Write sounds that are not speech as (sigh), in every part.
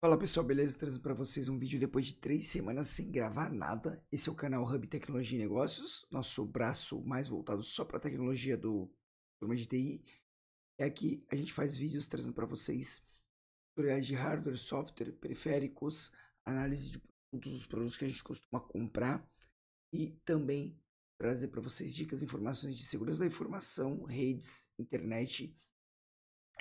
Fala pessoal, beleza? Trazendo para vocês um vídeo depois de três semanas sem gravar nada. Esse é o canal Hub Tecnologia e Negócios, nosso braço mais voltado só para tecnologia do programa de TI. É aqui a gente faz vídeos trazendo para vocês tutoriais de hardware, software, periféricos, análise de todos os produtos que a gente costuma comprar e também trazer para vocês dicas, informações de segurança da informação, redes, internet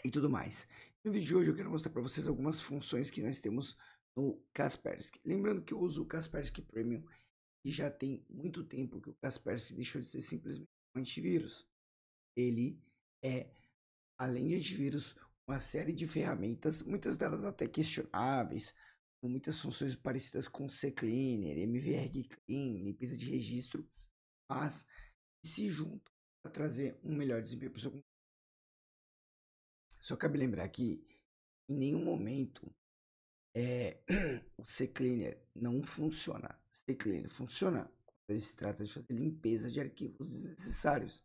e tudo mais. No vídeo de hoje eu quero mostrar para vocês algumas funções que nós temos no Kaspersky. Lembrando que eu uso o Kaspersky Premium e já tem muito tempo que o Kaspersky deixou de ser simplesmente um antivírus. Ele é, além de antivírus, uma série de ferramentas, muitas delas até questionáveis, com muitas funções parecidas com CCleaner, MVRG Clean, limpeza de registro, mas se juntam para trazer um melhor desempenho para o seu computador. Só cabe lembrar que em nenhum momento é, (clears throat) o CCleaner não funciona. O CCleaner funciona quando se trata de fazer limpeza de arquivos desnecessários.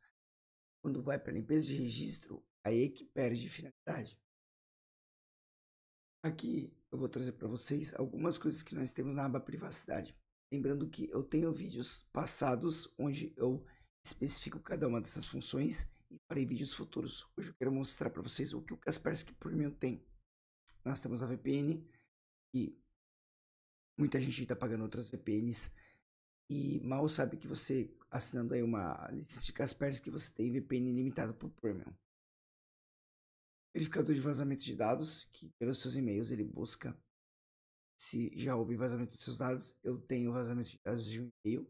Quando vai para limpeza de registro, aí é que perde finalidade. Aqui eu vou trazer para vocês algumas coisas que nós temos na aba privacidade. Lembrando que eu tenho vídeos passados onde eu especifico cada uma dessas funções farei vídeos futuros. Hoje eu quero mostrar para vocês o que o Kaspersky Premium tem. Nós temos a VPN e muita gente está pagando outras VPNs e mal sabe que você assinando aí uma licença de Kaspersky você tem VPN ilimitado por Premium. Verificador de vazamento de dados, que pelos seus e-mails ele busca se já houve vazamento de seus dados. Eu tenho vazamento de dados de um e-mail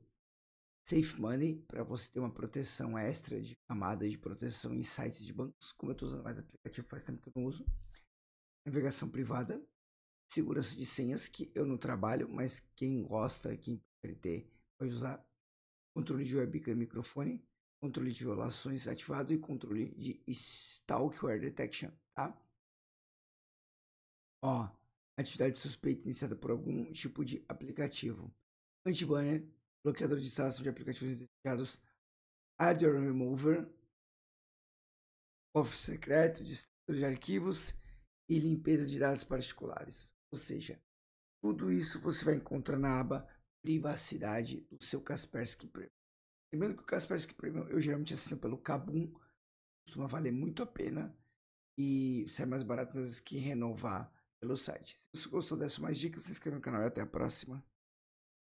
Safe Money para você ter uma proteção extra de camada de proteção em sites de bancos, como eu estou usando mais aplicativo faz tempo que eu não uso. Navegação privada, segurança de senhas que eu não trabalho, mas quem gosta, quem prefere ter, pode usar. Controle de webcam e microfone, controle de violações ativado e controle de stalkware detection, tá? Ó, atividade suspeita iniciada por algum tipo de aplicativo. Anti-banner, bloqueador de instalação de aplicativos dedicados, Adder Remover, Office secreto, destrutor de arquivos e limpeza de dados particulares. Ou seja, tudo isso você vai encontrar na aba privacidade do seu Kaspersky Premium. Lembrando que o Kaspersky Premium eu geralmente assino pelo Kabum, costuma valer muito a pena e sai mais barato mesmo que renovar pelo site. Se você gostou dessa mais dicas, se inscreva no canal e até a próxima.